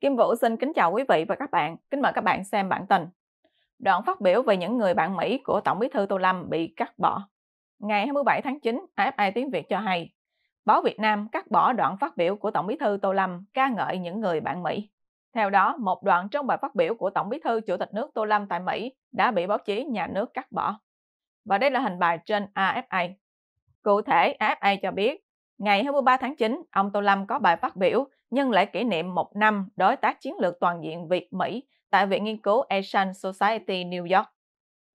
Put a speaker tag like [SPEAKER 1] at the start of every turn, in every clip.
[SPEAKER 1] Kim Vũ xin kính chào quý vị và các bạn. Kính mời các bạn xem bản tin. Đoạn phát biểu về những người bạn Mỹ của Tổng bí thư Tô Lâm bị cắt bỏ. Ngày 27 tháng 9, AFI Tiếng Việt cho hay, báo Việt Nam cắt bỏ đoạn phát biểu của Tổng bí thư Tô Lâm ca ngợi những người bạn Mỹ. Theo đó, một đoạn trong bài phát biểu của Tổng bí thư Chủ tịch nước Tô Lâm tại Mỹ đã bị báo chí nhà nước cắt bỏ. Và đây là hình bài trên AFA. Cụ thể, AFA cho biết, ngày 23 tháng 9, ông Tô Lâm có bài phát biểu nhân lễ kỷ niệm một năm đối tác chiến lược toàn diện Việt-Mỹ tại Viện Nghiên cứu Asian Society New York.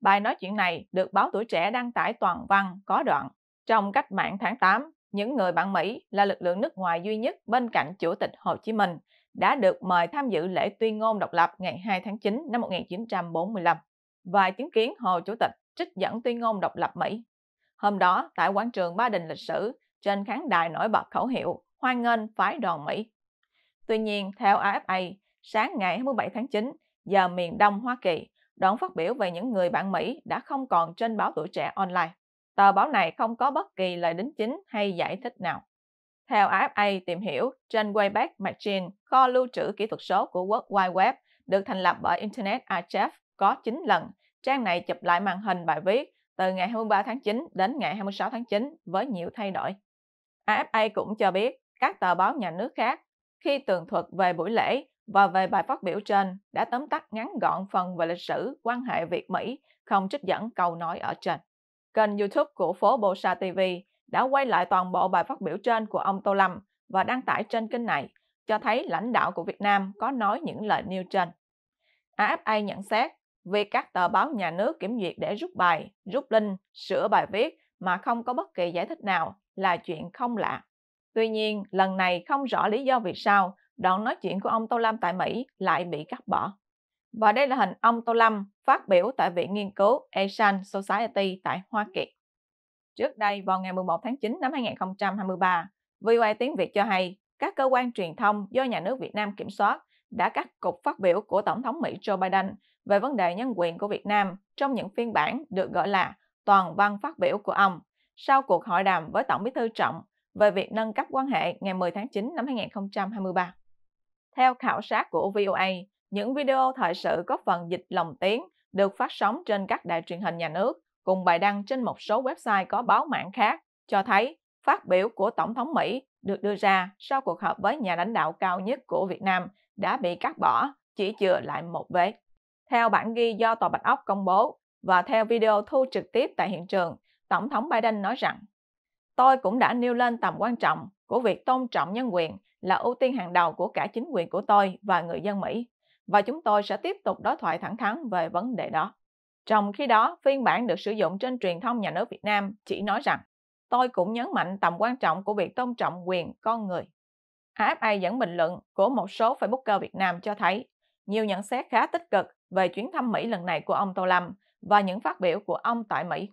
[SPEAKER 1] Bài nói chuyện này được báo tuổi trẻ đăng tải toàn văn có đoạn. Trong cách mạng tháng 8, những người bạn Mỹ là lực lượng nước ngoài duy nhất bên cạnh Chủ tịch Hồ Chí Minh đã được mời tham dự lễ tuyên ngôn độc lập ngày 2 tháng 9 năm 1945 và chứng kiến Hồ Chủ tịch trích dẫn tuyên ngôn độc lập Mỹ. Hôm đó, tại quảng trường Ba Đình lịch sử, trên khán đài nổi bật khẩu hiệu hoan nghênh phái đoàn Mỹ. Tuy nhiên, theo AFA, sáng ngày 27 tháng 9, giờ miền Đông Hoa Kỳ, đoạn phát biểu về những người bạn Mỹ đã không còn trên báo tuổi trẻ online. Tờ báo này không có bất kỳ lời đính chính hay giải thích nào. Theo AFA tìm hiểu, trên Wayback Machine, kho lưu trữ kỹ thuật số của World Wide Web được thành lập bởi Internet Archive có 9 lần. Trang này chụp lại màn hình bài viết từ ngày 23 tháng 9 đến ngày 26 tháng 9 với nhiều thay đổi. AFA cũng cho biết các tờ báo nhà nước khác khi tường thuật về buổi lễ và về bài phát biểu trên đã tóm tắt ngắn gọn phần về lịch sử quan hệ Việt-Mỹ không trích dẫn câu nói ở trên. Kênh YouTube của phố Bồ Bosa TV đã quay lại toàn bộ bài phát biểu trên của ông Tô Lâm và đăng tải trên kênh này, cho thấy lãnh đạo của Việt Nam có nói những lời nêu trên. AFA nhận xét, việc các tờ báo nhà nước kiểm duyệt để rút bài, rút linh, sửa bài viết mà không có bất kỳ giải thích nào là chuyện không lạ. Tuy nhiên, lần này không rõ lý do vì sao, đoạn nói chuyện của ông Tô Lâm tại Mỹ lại bị cắt bỏ. Và đây là hình ông Tô Lâm phát biểu tại Viện Nghiên cứu Asian Society tại Hoa Kỳ. Trước đây, vào ngày 11 tháng 9 năm 2023, VOA Tiếng Việt cho hay các cơ quan truyền thông do nhà nước Việt Nam kiểm soát đã cắt cục phát biểu của Tổng thống Mỹ Joe Biden về vấn đề nhân quyền của Việt Nam trong những phiên bản được gọi là toàn văn phát biểu của ông sau cuộc hội đàm với Tổng bí thư Trọng về việc nâng cấp quan hệ ngày 10 tháng 9 năm 2023. Theo khảo sát của VOA, những video thời sự có phần dịch lòng tiếng được phát sóng trên các đài truyền hình nhà nước cùng bài đăng trên một số website có báo mạng khác cho thấy phát biểu của Tổng thống Mỹ được đưa ra sau cuộc họp với nhà lãnh đạo cao nhất của Việt Nam đã bị cắt bỏ, chỉ chừa lại một vế. Theo bản ghi do Tòa Bạch Ốc công bố và theo video thu trực tiếp tại hiện trường, Tổng thống Biden nói rằng tôi cũng đã nêu lên tầm quan trọng của việc tôn trọng nhân quyền là ưu tiên hàng đầu của cả chính quyền của tôi và người dân Mỹ, và chúng tôi sẽ tiếp tục đối thoại thẳng thắn về vấn đề đó. Trong khi đó, phiên bản được sử dụng trên truyền thông nhà nước Việt Nam chỉ nói rằng tôi cũng nhấn mạnh tầm quan trọng của việc tôn trọng quyền con người. AFA dẫn bình luận của một số Facebooker Việt Nam cho thấy nhiều nhận xét khá tích cực về chuyến thăm Mỹ lần này của ông Tô Lâm và những phát biểu của ông tại Mỹ.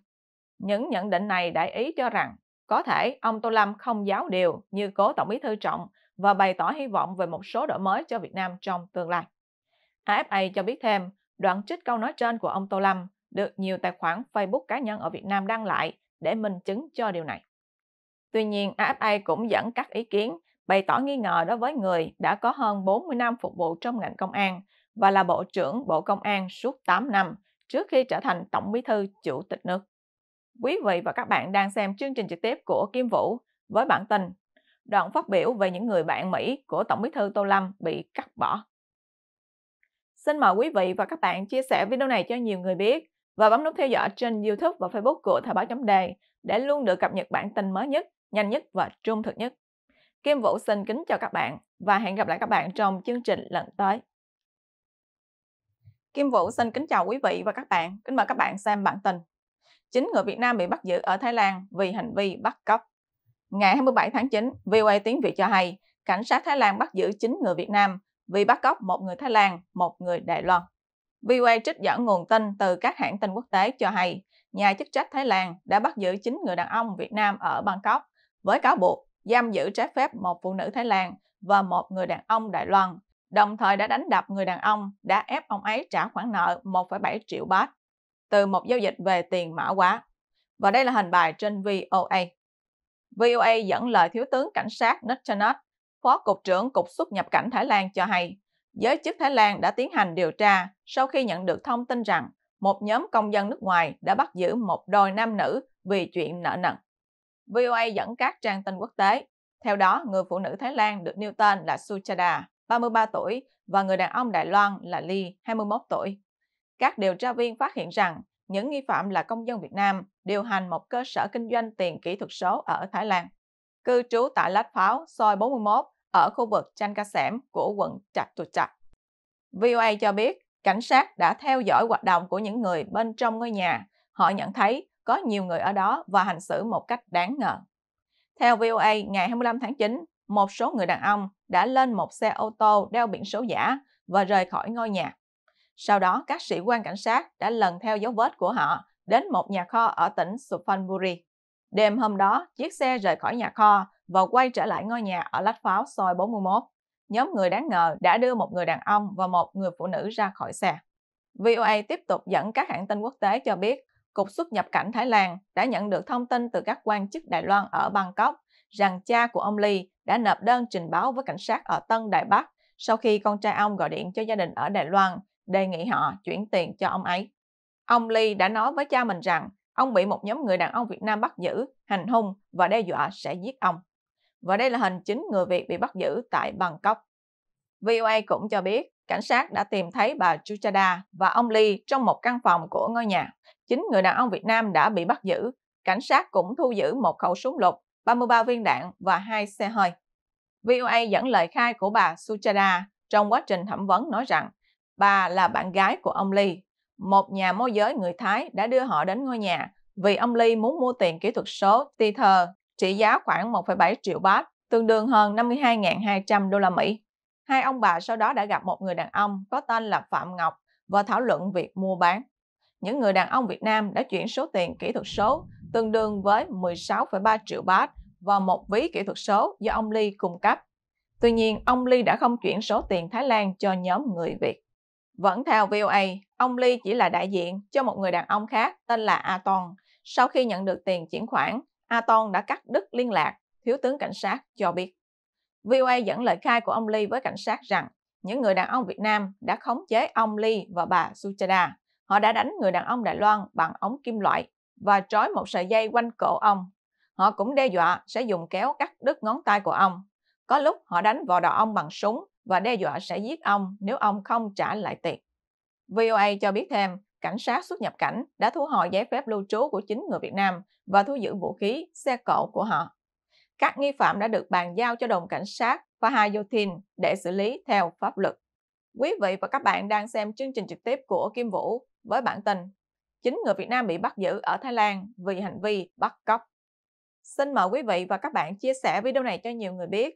[SPEAKER 1] Những nhận định này đại ý cho rằng có thể ông Tô Lâm không giáo điều như cố Tổng bí thư Trọng và bày tỏ hy vọng về một số đổi mới cho Việt Nam trong tương lai. AFA cho biết thêm, đoạn trích câu nói trên của ông Tô Lâm được nhiều tài khoản Facebook cá nhân ở Việt Nam đăng lại để minh chứng cho điều này. Tuy nhiên, AFA cũng dẫn các ý kiến bày tỏ nghi ngờ đối với người đã có hơn 40 năm phục vụ trong ngành công an và là Bộ trưởng Bộ Công an suốt 8 năm trước khi trở thành Tổng bí thư Chủ tịch nước. Quý vị và các bạn đang xem chương trình trực tiếp của Kim Vũ với bản tin đoạn phát biểu về những người bạn Mỹ của Tổng bí thư Tô Lâm bị cắt bỏ. Xin mời quý vị và các bạn chia sẻ video này cho nhiều người biết và bấm nút theo dõi trên YouTube và Facebook của Thời báo chấm đề để luôn được cập nhật bản tin mới nhất, nhanh nhất và trung thực nhất. Kim Vũ xin kính chào các bạn và hẹn gặp lại các bạn trong chương trình lần tới. Kim Vũ xin kính chào quý vị và các bạn. Kính mời các bạn xem bản tin. 9 người Việt Nam bị bắt giữ ở Thái Lan vì hành vi bắt cóc. Ngày 27 tháng 9, VOA tiếng Việt cho hay, cảnh sát Thái Lan bắt giữ 9 người Việt Nam vì bắt cóc một người Thái Lan, một người Đài Loan. VOA trích dẫn nguồn tin từ các hãng tin quốc tế cho hay, nhà chức trách Thái Lan đã bắt giữ 9 người đàn ông Việt Nam ở Bangkok với cáo buộc giam giữ trái phép một phụ nữ Thái Lan và một người đàn ông Đài Loan, đồng thời đã đánh đập người đàn ông đã ép ông ấy trả khoản nợ 1,7 triệu baht từ một giao dịch về tiền mã hóa. Và đây là hình bài trên VOA. VOA dẫn lời Thiếu tướng Cảnh sát Natchanat, Phó Cục trưởng Cục xuất nhập cảnh Thái Lan cho hay, giới chức Thái Lan đã tiến hành điều tra sau khi nhận được thông tin rằng một nhóm công dân nước ngoài đã bắt giữ một đôi nam nữ vì chuyện nợ nần. VOA dẫn các trang tin quốc tế. Theo đó, người phụ nữ Thái Lan được nêu tên là Suchada, 33 tuổi, và người đàn ông Đài Loan là Lee, 21 tuổi các điều tra viên phát hiện rằng những nghi phạm là công dân Việt Nam điều hành một cơ sở kinh doanh tiền kỹ thuật số ở Thái Lan, cư trú tại Lách Pháo, soi 41 ở khu vực Chanh Ca Sẻm của quận Trạch Tuột Trạch. VOA cho biết, cảnh sát đã theo dõi hoạt động của những người bên trong ngôi nhà. Họ nhận thấy có nhiều người ở đó và hành xử một cách đáng ngờ. Theo VOA, ngày 25 tháng 9, một số người đàn ông đã lên một xe ô tô đeo biển số giả và rời khỏi ngôi nhà. Sau đó, các sĩ quan cảnh sát đã lần theo dấu vết của họ đến một nhà kho ở tỉnh Supanburi. Đêm hôm đó, chiếc xe rời khỏi nhà kho và quay trở lại ngôi nhà ở lách pháo soi 41. Nhóm người đáng ngờ đã đưa một người đàn ông và một người phụ nữ ra khỏi xe. VOA tiếp tục dẫn các hãng tin quốc tế cho biết, Cục xuất nhập cảnh Thái Lan đã nhận được thông tin từ các quan chức Đài Loan ở Bangkok rằng cha của ông Lee đã nộp đơn trình báo với cảnh sát ở Tân Đài Bắc sau khi con trai ông gọi điện cho gia đình ở Đài Loan đề nghị họ chuyển tiền cho ông ấy. Ông Lee đã nói với cha mình rằng ông bị một nhóm người đàn ông Việt Nam bắt giữ, hành hung và đe dọa sẽ giết ông. Và đây là hình chính người Việt bị bắt giữ tại Bangkok. VOA cũng cho biết cảnh sát đã tìm thấy bà Chuchada và ông Lee trong một căn phòng của ngôi nhà. Chính người đàn ông Việt Nam đã bị bắt giữ. Cảnh sát cũng thu giữ một khẩu súng lục, 33 viên đạn và hai xe hơi. VOA dẫn lời khai của bà Suchada trong quá trình thẩm vấn nói rằng Bà là bạn gái của ông ly một nhà môi giới người Thái đã đưa họ đến ngôi nhà vì ông ly muốn mua tiền kỹ thuật số Tether trị giá khoảng 1,7 triệu baht, tương đương hơn 52.200 đô la Mỹ. Hai ông bà sau đó đã gặp một người đàn ông có tên là Phạm Ngọc và thảo luận việc mua bán. Những người đàn ông Việt Nam đã chuyển số tiền kỹ thuật số tương đương với 16,3 triệu baht vào một ví kỹ thuật số do ông ly cung cấp. Tuy nhiên, ông ly đã không chuyển số tiền Thái Lan cho nhóm người Việt. Vẫn theo VOA, ông Lee chỉ là đại diện cho một người đàn ông khác tên là Aton. Sau khi nhận được tiền chuyển khoản, Aton đã cắt đứt liên lạc, thiếu tướng cảnh sát cho biết. VOA dẫn lời khai của ông Lee với cảnh sát rằng những người đàn ông Việt Nam đã khống chế ông Lee và bà Suchada. Họ đã đánh người đàn ông Đài Loan bằng ống kim loại và trói một sợi dây quanh cổ ông. Họ cũng đe dọa sẽ dùng kéo cắt đứt ngón tay của ông. Có lúc họ đánh vào đầu ông bằng súng và đe dọa sẽ giết ông nếu ông không trả lại tiền. VOA cho biết thêm, cảnh sát xuất nhập cảnh đã thu hồi giấy phép lưu trú của chính người Việt Nam và thu giữ vũ khí, xe cộ của họ. Các nghi phạm đã được bàn giao cho đồn cảnh sát Fahayotin để xử lý theo pháp luật. Quý vị và các bạn đang xem chương trình trực tiếp của Kim Vũ với bản tin Chính người Việt Nam bị bắt giữ ở Thái Lan vì hành vi bắt cóc. Xin mời quý vị và các bạn chia sẻ video này cho nhiều người biết